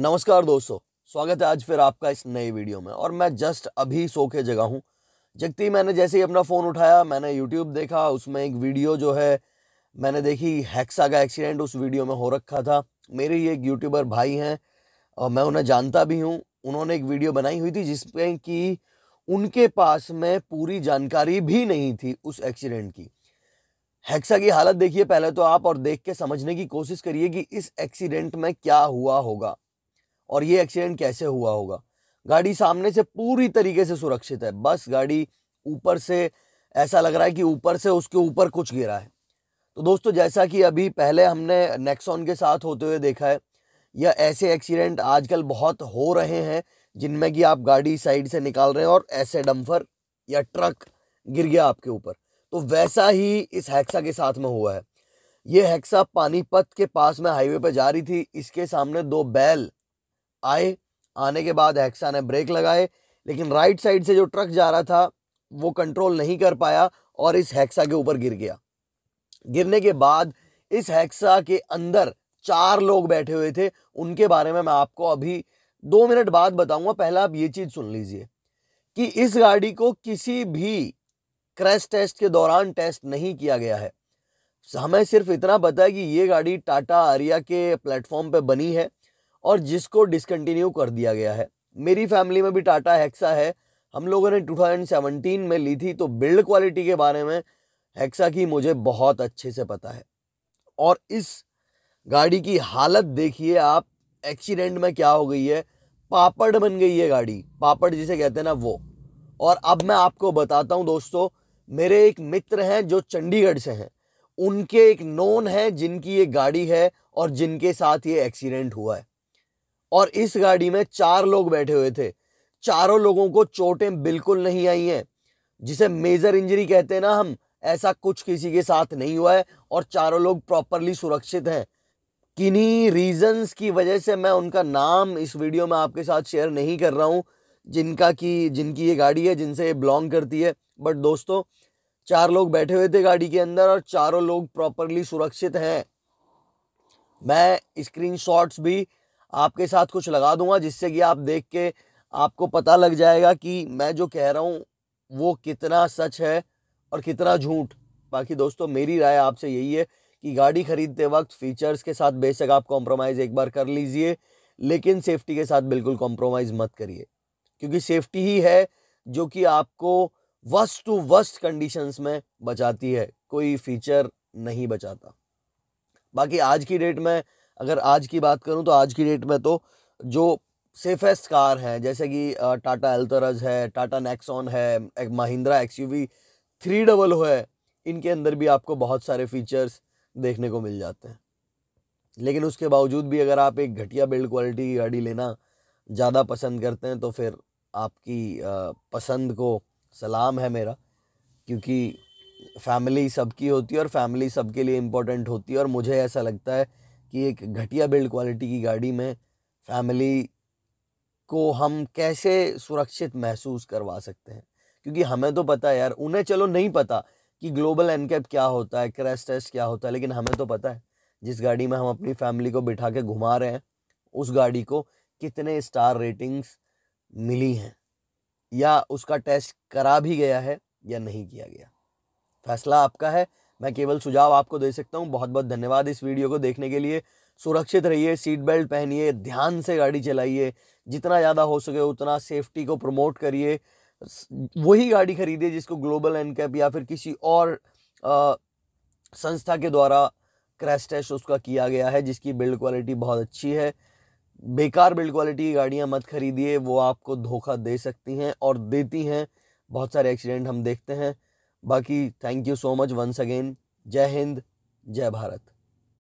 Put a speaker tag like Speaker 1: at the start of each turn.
Speaker 1: नमस्कार दोस्तों स्वागत है आज फिर आपका इस नए वीडियो में और मैं जस्ट अभी सो के जगा हूँ जगती मैंने जैसे ही अपना फ़ोन उठाया मैंने यूट्यूब देखा उसमें एक वीडियो जो है मैंने देखी हैक्सा का एक्सीडेंट उस वीडियो में हो रखा था मेरे ही एक यूट्यूबर भाई हैं और मैं उन्हें जानता भी हूँ उन्होंने एक वीडियो बनाई हुई थी जिसमें कि उनके पास में पूरी जानकारी भी नहीं थी उस एक्सीडेंट की हैक्सा की हालत देखिए पहले तो आप और देख के समझने की कोशिश करिए कि इस एक्सीडेंट में क्या हुआ होगा और ये एक्सीडेंट कैसे हुआ होगा गाड़ी सामने से पूरी तरीके से सुरक्षित है बस गाड़ी ऊपर से ऐसा लग रहा है कि ऊपर से उसके ऊपर कुछ गिरा है तो दोस्तों जैसा कि अभी पहले हमने नेक्सॉन के साथ होते हुए देखा है या ऐसे एक्सीडेंट आजकल बहुत हो रहे हैं जिनमें कि आप गाड़ी साइड से निकाल रहे हैं और ऐसे डम्फर या ट्रक गिर गया आपके ऊपर तो वैसा ही इस हैक्सा के साथ में हुआ है ये हैक्सा पानीपत के पास में हाईवे पर जा रही थी इसके सामने दो बैल आए आने के बाद हेक्सा ने ब्रेक लगाए लेकिन राइट साइड से जो ट्रक जा रहा था वो कंट्रोल नहीं कर पाया और इस हेक्सा के ऊपर गिर गया गिरने के बाद इस हेक्सा के अंदर चार लोग बैठे हुए थे उनके बारे में मैं आपको अभी दो मिनट बाद बताऊंगा पहला आप ये चीज़ सुन लीजिए कि इस गाड़ी को किसी भी क्रैश टेस्ट के दौरान टेस्ट नहीं किया गया है हमें सिर्फ इतना पता है कि ये गाड़ी टाटा आरिया के प्लेटफॉर्म पर बनी है और जिसको डिसकंटिन्यू कर दिया गया है मेरी फैमिली में भी टाटा हेक्सा है हम लोगों ने 2017 में ली थी तो बिल्ड क्वालिटी के बारे में हेक्सा की मुझे बहुत अच्छे से पता है और इस गाड़ी की हालत देखिए आप एक्सीडेंट में क्या हो गई है पापड़ बन गई है गाड़ी पापड़ जिसे कहते हैं ना वो और अब मैं आपको बताता हूँ दोस्तों मेरे एक मित्र हैं जो चंडीगढ़ से हैं उनके एक नोन है जिनकी ये गाड़ी है और जिनके साथ ये एक्सीडेंट हुआ है और इस गाड़ी में चार लोग बैठे हुए थे चारों लोगों को चोटें बिल्कुल नहीं आई हैं जिसे मेजर इंजरी कहते हैं ना हम ऐसा कुछ किसी के साथ नहीं हुआ है और चारों लोग प्रॉपरली सुरक्षित हैं किन्हीं रीजंस की वजह से मैं उनका नाम इस वीडियो में आपके साथ शेयर नहीं कर रहा हूँ जिनका की जिनकी ये गाड़ी है जिनसे ये बिलोंग करती है बट दोस्तों चार लोग बैठे हुए थे गाड़ी के अंदर और चारों लोग प्रॉपरली सुरक्षित हैं मैं स्क्रीनशॉट्स भी आपके साथ कुछ लगा दूंगा जिससे कि आप देख के आपको पता लग जाएगा कि मैं जो कह रहा हूँ वो कितना सच है और कितना झूठ बाकी दोस्तों मेरी राय आपसे यही है कि गाड़ी खरीदते वक्त फीचर्स के साथ बेशक आप कॉम्प्रोमाइज़ एक बार कर लीजिए लेकिन सेफ्टी के साथ बिल्कुल कॉम्प्रोमाइज़ मत करिए क्योंकि सेफ्टी ही है जो कि आपको वर्स्ट टू वर्स्ट कंडीशंस में बचाती है कोई फीचर नहीं बचाता बाकी आज की डेट में अगर आज की बात करूँ तो आज की डेट में तो जो सेफेस्ट कार हैं जैसे कि टाटा एल्तरज है टाटा नेक्सॉन है Mahindra X U V three double है इनके अंदर भी आपको बहुत सारे फीचर्स देखने को मिल जाते हैं लेकिन उसके बावजूद भी अगर आप एक घटिया बिल्ड क्वालिटी की गाड़ी लेना ज़्यादा पसंद करते हैं तो फिर आपकी पसंद को सलाम है मेरा क्योंकि फैमिली सबकी होती है और फैमिली सबके लिए इम्पोर्टेंट होती है और मुझे ऐसा लगता है कि एक घटिया बिल्ड क्वालिटी की गाड़ी में फैमिली को हम कैसे सुरक्षित महसूस करवा सकते हैं क्योंकि हमें तो पता है यार उन्हें चलो नहीं पता कि ग्लोबल एनकैप क्या होता है क्रैश टेस्ट क्या होता है लेकिन हमें तो पता है जिस गाड़ी में हम अपनी फैमिली को बिठा के घुमा रहे हैं उस गाड़ी को कितने स्टार रेटिंग्स मिली हैं या उसका टेस्ट करा भी गया है या नहीं किया गया फैसला आपका है मैं केवल सुझाव आपको दे सकता हूँ बहुत बहुत धन्यवाद इस वीडियो को देखने के लिए सुरक्षित रहिए सीट बेल्ट पहनिए ध्यान से गाड़ी चलाइए जितना ज़्यादा हो सके उतना सेफ्टी को प्रमोट करिए वही गाड़ी खरीदिए जिसको ग्लोबल एनकैप या फिर किसी और आ, संस्था के द्वारा क्रैश टेस्ट उसका किया गया है जिसकी बिल्ड क्वालिटी बहुत अच्छी है बेकार बिल्ड क्वालिटी की गाड़ियाँ मत खरीदिए वो आपको धोखा दे सकती हैं और देती हैं बहुत सारे एक्सीडेंट हम देखते हैं बाकी thank you so much once again जय हिंद जय भारत